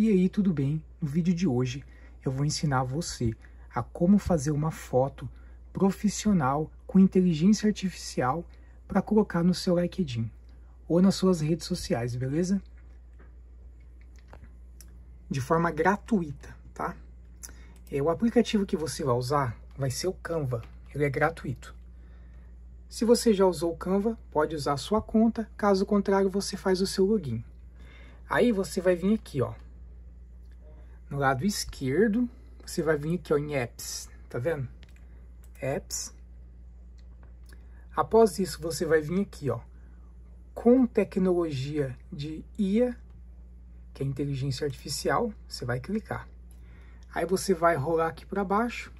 E aí, tudo bem? No vídeo de hoje eu vou ensinar você a como fazer uma foto profissional com inteligência artificial para colocar no seu LinkedIn ou nas suas redes sociais, beleza? De forma gratuita, tá? É, o aplicativo que você vai usar vai ser o Canva, ele é gratuito. Se você já usou o Canva, pode usar a sua conta, caso contrário você faz o seu login. Aí você vai vir aqui, ó, no lado esquerdo, você vai vir aqui ó, em apps, tá vendo? Apps. Após isso, você vai vir aqui, ó, com tecnologia de IA, que é inteligência artificial, você vai clicar. Aí você vai rolar aqui para baixo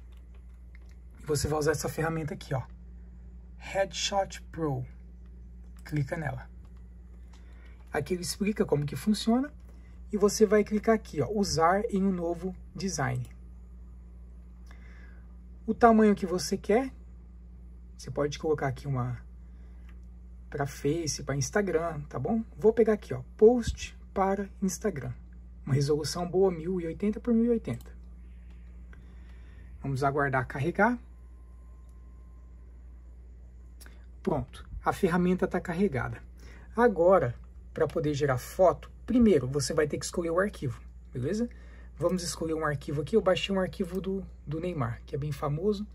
e você vai usar essa ferramenta aqui, ó, Headshot Pro. Clica nela. Aqui ele explica como que funciona e você vai clicar aqui, ó, usar em um novo design. O tamanho que você quer, você pode colocar aqui uma para Face, para Instagram, tá bom? Vou pegar aqui, ó, post para Instagram. Uma resolução boa, 1080 por 1080. Vamos aguardar carregar. Pronto, a ferramenta está carregada. Agora, para poder gerar foto, Primeiro, você vai ter que escolher o arquivo, beleza? Vamos escolher um arquivo aqui. Eu baixei um arquivo do, do Neymar, que é bem famoso.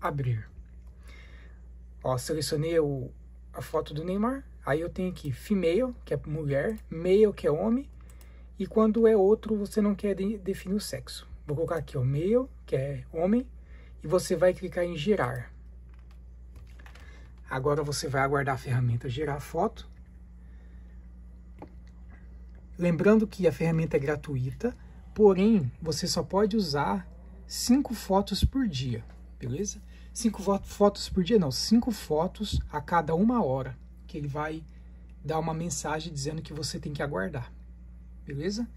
Abrir. Ó, selecionei o, a foto do Neymar. Aí eu tenho aqui female, que é mulher, male, que é homem. E quando é outro, você não quer de, definir o sexo. Vou colocar aqui o male, que é homem. E você vai clicar em gerar. Agora você vai aguardar a ferramenta gerar a foto. Lembrando que a ferramenta é gratuita, porém você só pode usar cinco fotos por dia, beleza? Cinco fotos por dia não, cinco fotos a cada uma hora que ele vai dar uma mensagem dizendo que você tem que aguardar, beleza?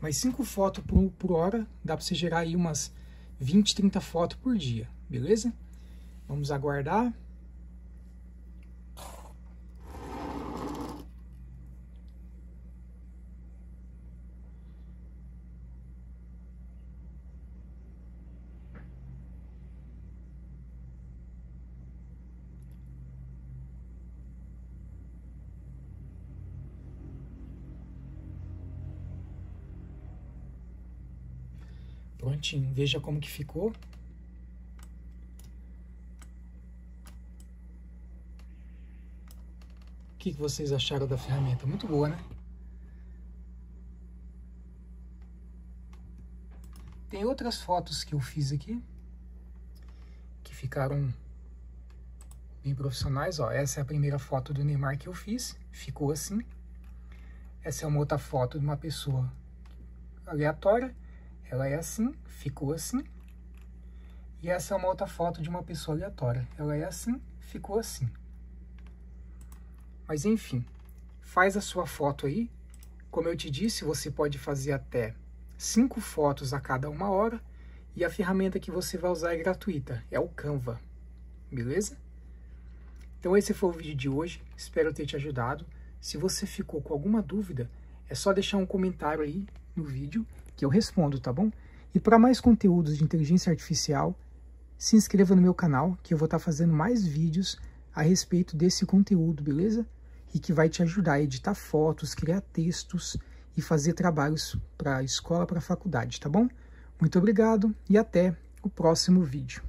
Mas cinco fotos por, por hora dá para você gerar aí umas 20, 30 fotos por dia, beleza? Vamos aguardar. Prontinho, veja como que ficou. O que vocês acharam da ferramenta? Muito boa, né? Tem outras fotos que eu fiz aqui que ficaram bem profissionais. Ó, essa é a primeira foto do Neymar que eu fiz, ficou assim. Essa é uma outra foto de uma pessoa aleatória. Ela é assim, ficou assim. E essa é uma outra foto de uma pessoa aleatória. Ela é assim, ficou assim. Mas enfim, faz a sua foto aí. Como eu te disse, você pode fazer até cinco fotos a cada uma hora. E a ferramenta que você vai usar é gratuita, é o Canva. Beleza? Então esse foi o vídeo de hoje, espero ter te ajudado. Se você ficou com alguma dúvida, é só deixar um comentário aí no vídeo que eu respondo, tá bom? E para mais conteúdos de inteligência artificial, se inscreva no meu canal que eu vou estar tá fazendo mais vídeos a respeito desse conteúdo, beleza? E que vai te ajudar a editar fotos, criar textos e fazer trabalhos para a escola, para a faculdade, tá bom? Muito obrigado e até o próximo vídeo.